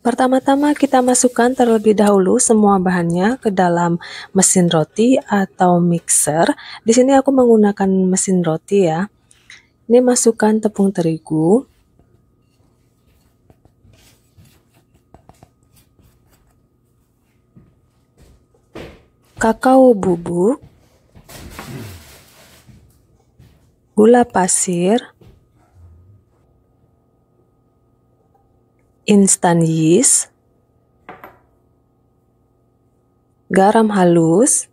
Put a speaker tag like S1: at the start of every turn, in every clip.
S1: Pertama-tama kita masukkan terlebih dahulu semua bahannya ke dalam mesin roti atau mixer. Di sini aku menggunakan mesin roti ya. Ini masukkan tepung terigu. Kakao bubuk. Gula pasir. instan yeast, garam halus,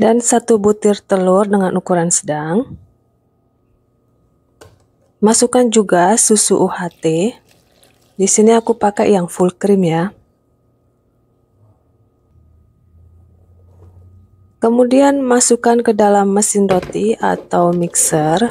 S1: dan satu butir telur dengan ukuran sedang. Masukkan juga susu UHT. Di sini aku pakai yang full cream ya. Kemudian masukkan ke dalam mesin roti atau mixer.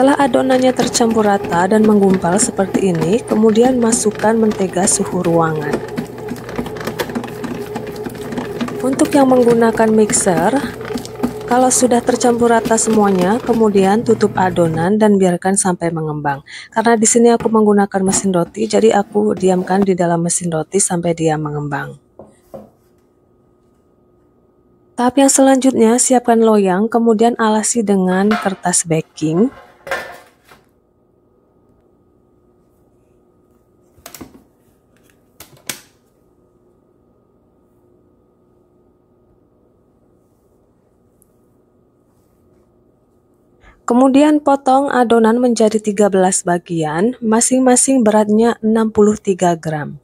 S1: Setelah adonannya tercampur rata dan menggumpal seperti ini, kemudian masukkan mentega suhu ruangan. Untuk yang menggunakan mixer, kalau sudah tercampur rata semuanya, kemudian tutup adonan dan biarkan sampai mengembang. Karena di sini aku menggunakan mesin roti, jadi aku diamkan di dalam mesin roti sampai dia mengembang. Tahap yang selanjutnya, siapkan loyang, kemudian alasi dengan kertas baking. Kemudian potong adonan menjadi 13 bagian, masing-masing beratnya 63 gram.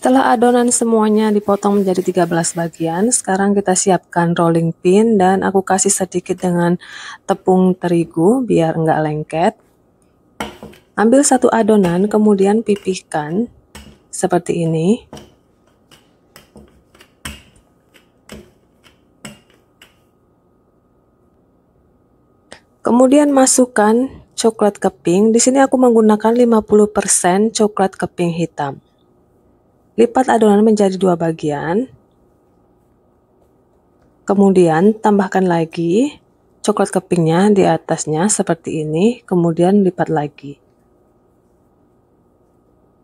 S1: Setelah adonan semuanya dipotong menjadi 13 bagian, sekarang kita siapkan rolling pin dan aku kasih sedikit dengan tepung terigu biar enggak lengket. Ambil satu adonan kemudian pipihkan seperti ini. Kemudian masukkan coklat keping. Di sini aku menggunakan 50% coklat keping hitam. Lipat adonan menjadi dua bagian. Kemudian tambahkan lagi coklat kepingnya di atasnya seperti ini, kemudian lipat lagi.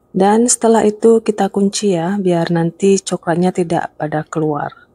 S1: Dan setelah itu kita kunci ya, biar nanti coklatnya tidak pada keluar.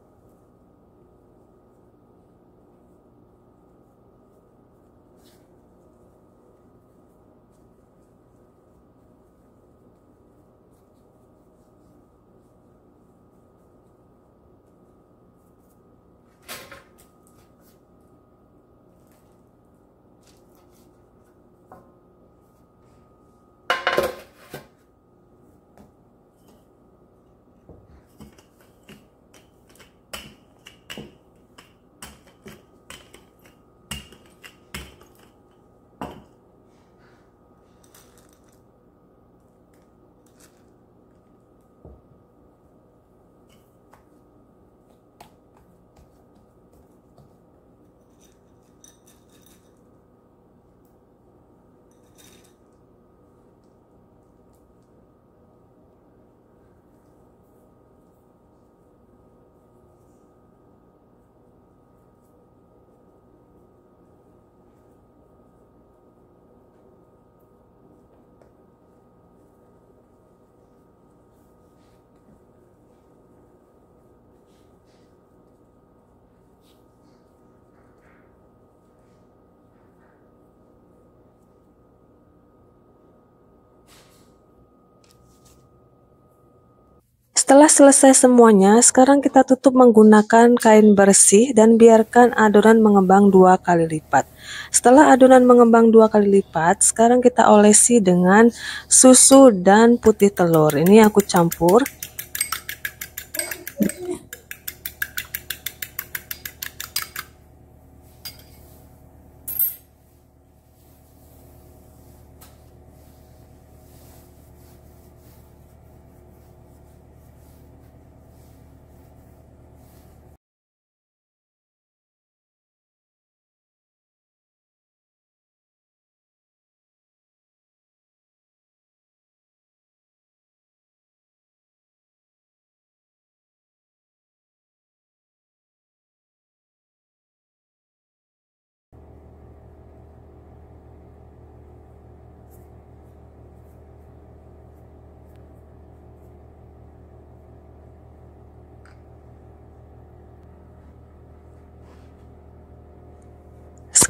S1: Setelah selesai semuanya, sekarang kita tutup menggunakan kain bersih dan biarkan adonan mengembang dua kali lipat. Setelah adonan mengembang dua kali lipat, sekarang kita olesi dengan susu dan putih telur. Ini aku campur.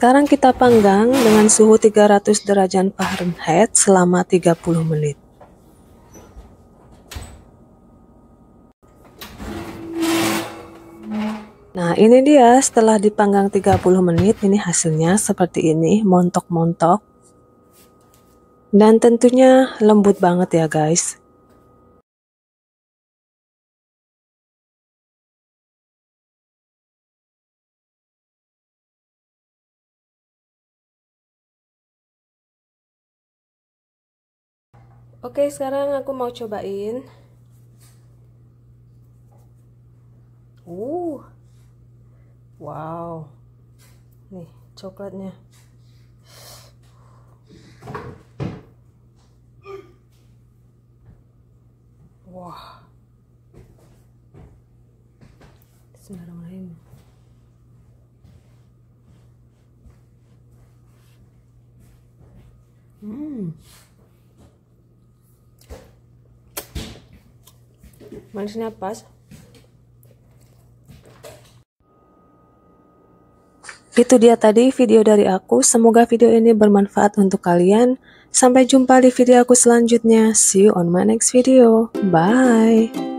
S1: Sekarang kita panggang dengan suhu 300 derajat Fahrenheit selama 30 menit. Nah ini dia setelah dipanggang 30 menit ini hasilnya seperti ini montok-montok dan tentunya lembut banget ya guys Oke, sekarang aku mau cobain. Uh. Wow. Nih, coklatnya. Wah. Bismillahirrahmanirrahim. Hmm. manisnya pas Itu dia tadi video dari aku. Semoga video ini bermanfaat untuk kalian. Sampai jumpa di video aku selanjutnya. See you on my next video. Bye.